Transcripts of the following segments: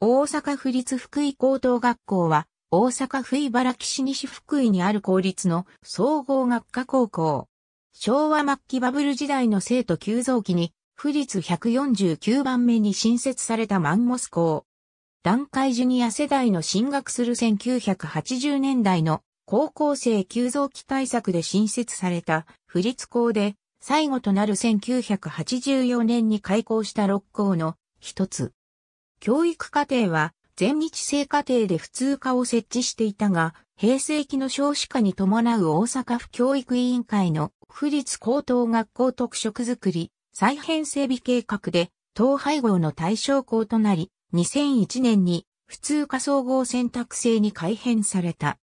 大阪府立福井高等学校は、大阪府茨城市西福井にある公立の総合学科高校。昭和末期バブル時代の生徒急増期に、府立149番目に新設されたマンモス校。段階ジュニア世代の進学する1980年代の高校生急増期対策で新設された府立校で、最後となる1984年に開校した6校の一つ。教育課程は全日制課程で普通科を設置していたが、平成期の少子化に伴う大阪府教育委員会の府立高等学校特色づくり再編整備計画で、統廃合の対象校となり、2001年に普通科総合選択制に改編された。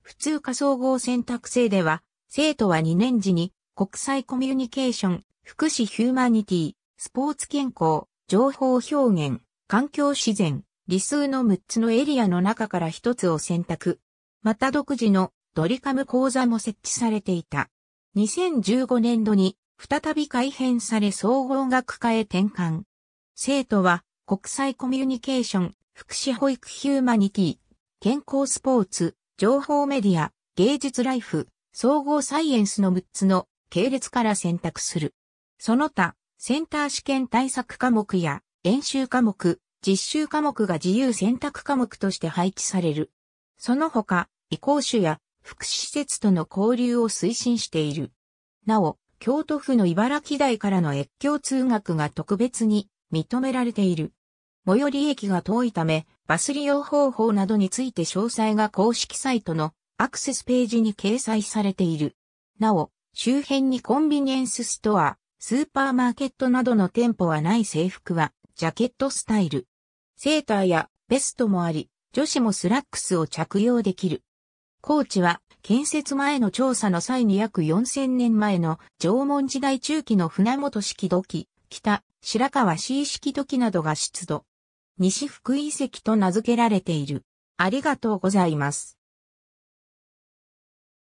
普通科総合選択制では、生徒は2年時に国際コミュニケーション、福祉ヒューマニティ、スポーツ健康、情報表現、環境自然、理数の6つのエリアの中から1つを選択。また独自のドリカム講座も設置されていた。2015年度に再び改編され総合学科へ転換。生徒は国際コミュニケーション、福祉保育ヒューマニティ、健康スポーツ、情報メディア、芸術ライフ、総合サイエンスの6つの系列から選択する。その他、センター試験対策科目や練習科目、実習科目が自由選択科目として配置される。その他、移行種や福祉施設との交流を推進している。なお、京都府の茨城台からの越境通学が特別に認められている。最寄り駅が遠いため、バス利用方法などについて詳細が公式サイトのアクセスページに掲載されている。なお、周辺にコンビニエンスストア、スーパーマーケットなどの店舗はない制服は、ジャケットスタイル。セーターやベストもあり、女子もスラックスを着用できる。高知は建設前の調査の際に約4000年前の縄文時代中期の船本式土器、北白川 C 式土器などが出土。西福遺跡と名付けられている。ありがとうございます。